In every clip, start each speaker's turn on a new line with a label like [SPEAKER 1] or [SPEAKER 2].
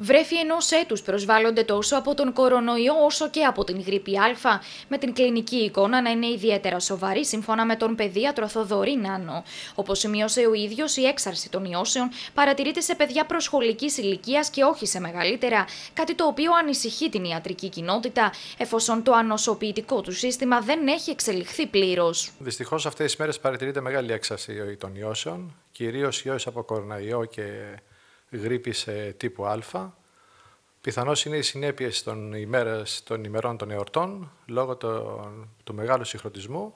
[SPEAKER 1] Βρέφη ενός έτους προσβάλλονται τόσο από τον κορονοϊό όσο και από την γρήπη Α, με την κλινική εικόνα να είναι ιδιαίτερα σοβαρή, σύμφωνα με τον παιδίατρο Θοδωρή Νάνο. Όπως σημείωσε ο ίδιος, η έξαρση των ιώσεων παρατηρείται σε παιδιά προσχολικής ηλικίας και όχι σε μεγαλύτερα, κάτι το οποίο ανησυχεί την ιατρική κοινότητα, εφόσον το ανοσοποιητικό του σύστημα δεν έχει εξελιχθεί πλήρως.
[SPEAKER 2] Δυστυχώς, αυτές τις μέρες παρατηρείται μεγάλη έξαρση των ιώσεων, κυρίως ιώσεις από κορονοϊό και σε τύπου Α. Πιθανώς είναι οι συνέπειες των, των ημερών των εορτών λόγω του, του μεγάλου συγχρονισμού.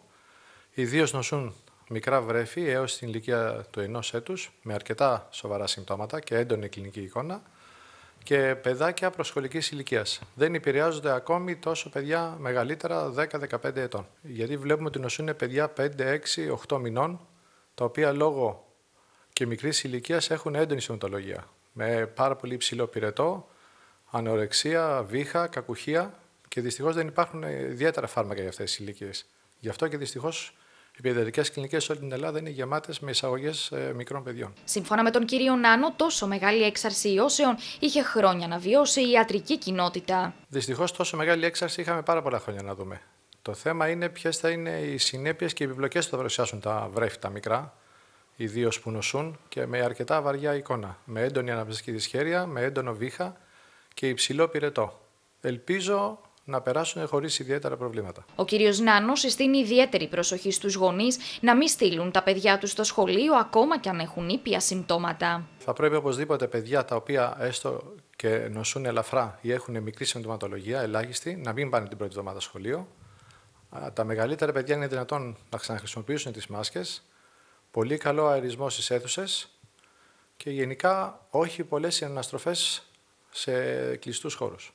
[SPEAKER 2] ιδίω νοσούν μικρά βρέφη έως την ηλικία του ενός έτους, με αρκετά σοβαρά συμπτώματα και έντονη κλινική εικόνα και παιδάκια προσχολικής ηλικίας. Δεν επηρεάζονται ακόμη τόσο παιδιά μεγαλύτερα 10-15 ετών. Γιατί βλέπουμε ότι νοσούν παιδιά 5-6-8 μηνών, τα οποία λόγω και μικρής ηλικίας έχουν έντονη συνοντολογία, Με πάρα πολύ υψηλό πυρετό, ανορεξία, βήχα, κακουχία και δυστυχώς δεν υπάρχουν ιδιαίτερα φάρμακα για αυτές τις ηλικίες. Γι' αυτό και δυστυχώς οι παιδιατρικές κλινικές σε όλη την Ελλάδα είναι γεμάτες με εισαγωγές ε, μικρών παιδιών.
[SPEAKER 1] Σύμφωνα με τον κύριο Νάνο, τόσο μεγάλη έξαρση ιώσεων είχε χρόνια να βιώσει η ιατρική κοινότητα.
[SPEAKER 2] Δυστυχώς, τόσο μεγάλη έξαρση είχαμε πάρα πολλά χρόνια να δούμε. Το θέμα είναι ποιες θα είναι οι συνέπειες και οι επιπλοκές που θα παρουσιάσουν τα βρέφη τα μικρά ιδίως που νοσούν και με αρκετά βαριά εικόνα, με έντονη αναψυχή δυσχέρεια, με έντονο βήχα και υψηλό πυρετό. Ελπίζω να περάσουν χωρίς ιδιαίτερα προβλήματα.
[SPEAKER 1] Ο κύριος Νάνος συστήνει ιδιαίτερη προσοχή στους γονείς να μην στείλουν τα παιδιά τους στο σχολείο ακόμα και αν έχουν ήπια συμπτώματα.
[SPEAKER 2] Θα πρέπει οπωσδήποτε παιδιά τα οποία έστω και νοσούν ελαφρά ή έχουν μικρή συμπτωματολογία, ελάχιστη, να μην πάνε την πρώτη εβδομάδα σχολείο. Τα μεγαλύτερα παιδιά είναι δυνατόν να ξαναχρησιμοποιήσουν τις μάσκες Πολύ καλό αερισμός στις αίθουσες, και γενικά όχι πολλές αναστροφές σε κλειστούς χώρους.